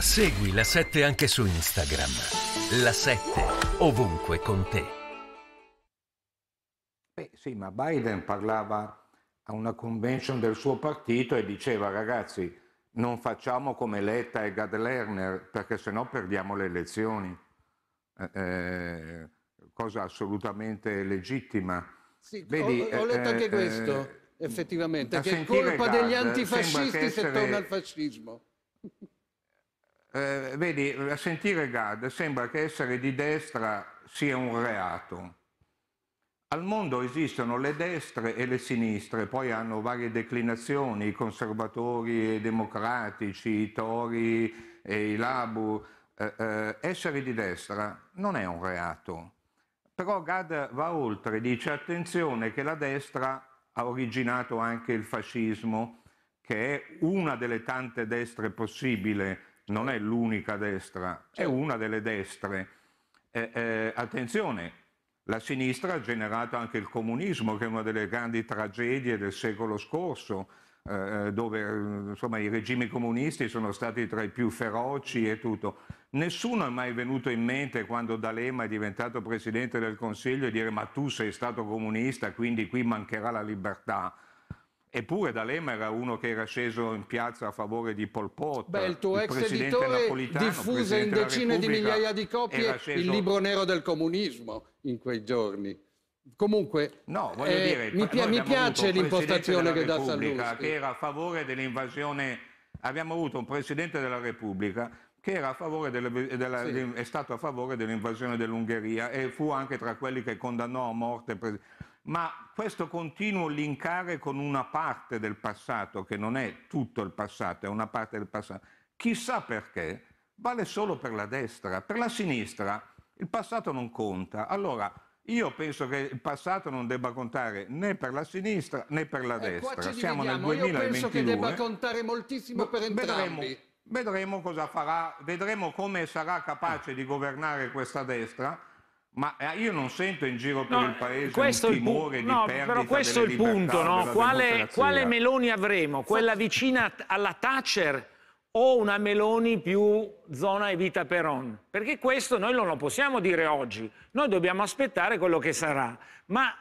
Segui la 7 anche su Instagram. La 7 ovunque con te. Beh, sì, ma Biden parlava a una convention del suo partito e diceva ragazzi non facciamo come Letta e Gad Lerner perché sennò perdiamo le elezioni. Eh, eh cosa assolutamente legittima. Sì, Vedi, ho, ho, letto eh, anche eh, questo, eh, effettivamente, che è colpa Gad, degli antifascisti se torna al fascismo eh, vedi, a sentire Gad sembra che essere di destra sia un reato. Al mondo esistono le destre e le sinistre, poi hanno varie declinazioni, i conservatori e i democratici, i tori e i labu. Eh, eh, essere di destra non è un reato. Però Gad va oltre, dice attenzione che la destra ha originato anche il fascismo, che è una delle tante destre possibili non è l'unica destra, è certo. una delle destre. Eh, eh, attenzione, la sinistra ha generato anche il comunismo, che è una delle grandi tragedie del secolo scorso, eh, eh dove eh, insomma, i regimi comunisti sono stati tra i più feroci e tutto. Nessuno è mai venuto in mente quando D'Alema è diventato presidente del Consiglio e dire ma tu sei stato comunista, quindi qui mancherà la libertà. Eppure D'Alema era uno che era sceso in piazza a favore di Pol Pot. Beh, il tuo il ex editore diffuse in decine di migliaia di copie sceso... il libro nero del comunismo in quei giorni. Comunque, no, eh, dire, mi, pi- mi piace l'impostazione che dà Sallusti. Che era a favore dell'invasione... Abbiamo avuto un Presidente della Repubblica che era a delle, della, sì. è stato a favore dell'invasione dell'Ungheria e fu anche tra quelli che condannò a morte... Pre- ma questo continuo linkare con una parte del passato, che non è tutto il passato, è una parte del passato, chissà perché, vale solo per la destra, per la sinistra il passato non conta. Allora, io penso che il passato non debba contare né per la sinistra né per la eh, destra. Siamo nel 2022. Io penso che debba contare moltissimo per entrambi. Vedremo, vedremo cosa farà, vedremo come sarà capace di governare questa destra ma eh, io non sento in giro per no, il paese questo un timore il di no, Però questo è il punto, no? quale, quale, Meloni avremo? Quella vicina alla Thatcher o una Meloni più zona Evita Peron? Perché questo noi non lo possiamo dire oggi, noi dobbiamo aspettare quello che sarà. Ma